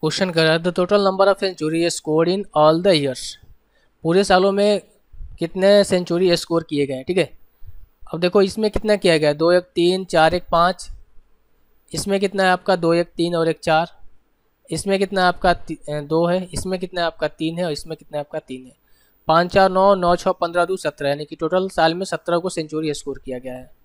question कर रहा है the total number of century score in all the years पूरे सालों में कितने सेंचुरी स्कोर किए गए ठीक है अब देखो इसमें कितना किया गया दो एक तीन चार एक पाँच इसमें कितना है आपका दो एक तीन और एक चार इसमें कितना आपका दो है इसमें कितना आपका तीन है और इसमें कितना आपका तीन है पाँच चार नौ नौ छः पंद्रह दो सत्रह यानी कि टोटल साल में सत्रह को सेंचुरी स्कोर किया गया है